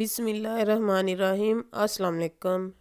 बिसमीम् अस्सलाम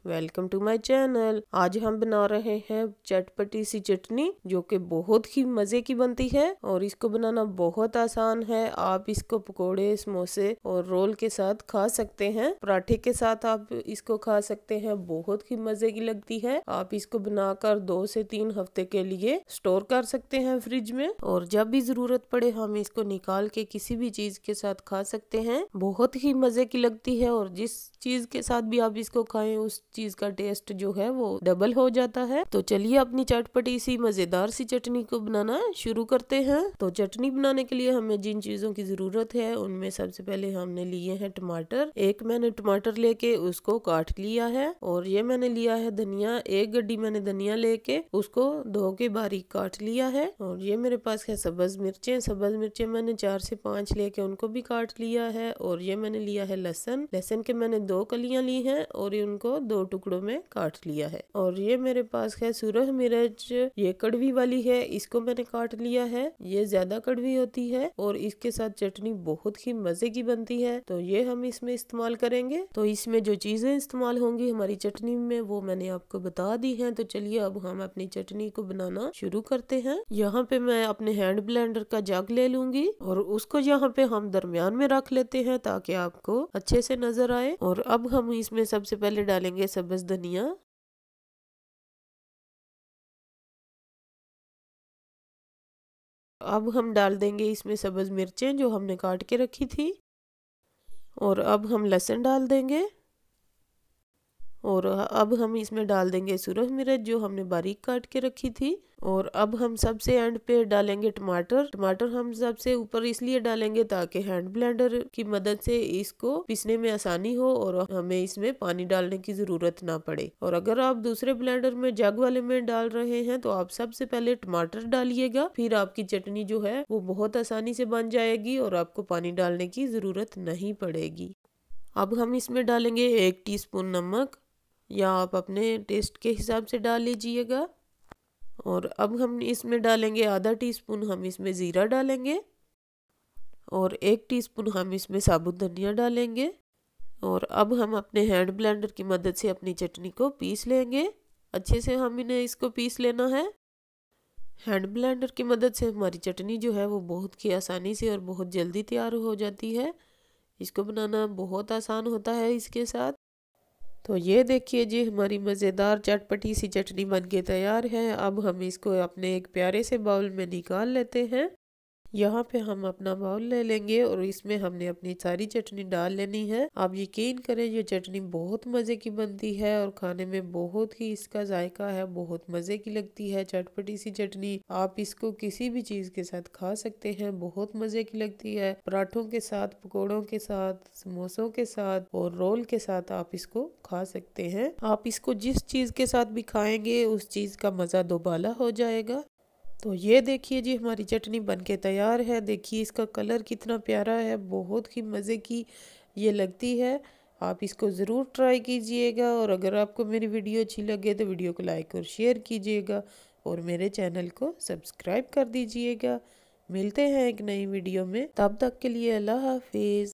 welcome to my channel आज हम बना रहे हैं चटपटी सी चटनी जो कि बहुत ही मज़े की बनती है और इसको बनाना बहुत आसान है आप इसको पकोड़े समोसे और रोल के साथ खा सकते हैं पराठे के साथ आप इसको खा सकते हैं बहुत ही मज़े की लगती है आप इसको बनाकर दो से तीन हफ्ते के लिए स्टोर कर सकते हैं फ्रिज में और जब भी ज़रूरत पड़े हम इसको निकाल के किसी भी चीज़ के साथ खा सकते हैं बहुत ही मज़े की लगती लगती है और जिस चीज़ के साथ भी आप इसको खाएं उस चीज़ का टेस्ट जो है वो डबल हो जाता है तो चलिए अपनी चटपटी सी मज़ेदार सी चटनी को बनाना शुरू करते हैं तो चटनी बनाने के लिए हमें जिन चीज़ों की ज़रूरत है उनमें सबसे पहले हमने लिए हैं टमाटर एक मैंने टमाटर लेके उसको काट लिया है और ये मैंने लिया है धनिया एक गड्डी मैंने धनिया लेके उसको धो के बारीक काट लिया है और ये मेरे पास है सब्ज मिर्चे सब्ज मिर्चे मैंने चार से पांच लेके उनको भी काट लिया है और ये मैंने लिया है लहसन लहसन लहसन के मैंने दो कलियां ली हैं और ये उनको दो टुकड़ों में काट लिया है और ये मेरे पास है सूरह मिर्च ये कड़वी वाली है इसको मैंने काट लिया है ये ज्यादा कड़वी होती है और इसके साथ चटनी बहुत ही मजे की बनती है तो ये हम इसमें इस्तेमाल करेंगे तो इसमें जो चीजें इस्तेमाल होंगी हमारी चटनी में वो मैंने आपको बता दी है तो चलिए अब हम अपनी चटनी को बनाना शुरू करते हैं यहाँ पे मैं अपने हैंड ब्लेंडर का जग ले लूंगी और उसको यहाँ पे हम दरमियान में रख लेते हैं ताकि आपको अच्छे अच्छे से नजर आए और अब हम इसमें सबसे पहले डालेंगे सब्ज धनिया अब हम डाल देंगे इसमें सब्ज मिर्चें जो हमने काट के रखी थी और अब हम लहसुन डाल देंगे और अब हम इसमें डाल देंगे सूरज मिर्च जो हमने बारीक काट के रखी थी और अब हम सबसे एंड पे डालेंगे टमाटर टमाटर हम सबसे ऊपर इसलिए डालेंगे ताकि हैंड ब्लेंडर की मदद से इसको पीसने में आसानी हो और हमें इसमें पानी डालने की जरूरत ना पड़े और अगर आप दूसरे ब्लेंडर में जग वाले में डाल रहे हैं तो आप सबसे पहले टमाटर डालिएगा फिर आपकी चटनी जो है वो बहुत आसानी से बन जाएगी और आपको पानी डालने की जरूरत नहीं पड़ेगी अब हम इसमें डालेंगे एक टीस्पून नमक या आप अपने टेस्ट के हिसाब से डाल लीजिएगा और अब हम इसमें डालेंगे आधा टीस्पून हम इसमें ज़ीरा डालेंगे और एक टीस्पून हम इसमें साबुत धनिया डालेंगे और अब हम अपने हैंड ब्लेंडर की मदद से अपनी चटनी को पीस लेंगे अच्छे से हम इन्हें इसको पीस लेना है हैंड ब्लेंडर की मदद से हमारी चटनी जो है वो बहुत ही आसानी से और बहुत जल्दी तैयार हो जाती है इसको बनाना बहुत आसान होता है इसके साथ तो ये देखिए जी हमारी मज़ेदार चटपटी सी चटनी बन के तैयार है अब हम इसको अपने एक प्यारे से बाउल में निकाल लेते हैं यहाँ पे हम अपना बाउल ले लेंगे और इसमें हमने अपनी सारी चटनी डाल लेनी है आप यकीन करें ये चटनी बहुत मज़े की बनती है और खाने में बहुत ही इसका जायका है बहुत मज़े की लगती है चटपटी सी चटनी आप इसको किसी भी चीज़ के साथ खा सकते हैं बहुत मज़े की लगती है पराठों के साथ पकौड़ों के साथ समोसों के साथ और रोल के साथ आप इसको खा सकते हैं आप इसको जिस चीज़ के साथ भी खाएंगे उस चीज़ का मज़ा दोबाला हो जाएगा तो ये देखिए जी हमारी चटनी बनके तैयार है देखिए इसका कलर कितना प्यारा है बहुत ही मज़े की ये लगती है आप इसको ज़रूर ट्राई कीजिएगा और अगर आपको मेरी वीडियो अच्छी लगे तो वीडियो को लाइक और शेयर कीजिएगा और मेरे चैनल को सब्सक्राइब कर दीजिएगा मिलते हैं एक नई वीडियो में तब तक के लिए अल्लाह हाफिज़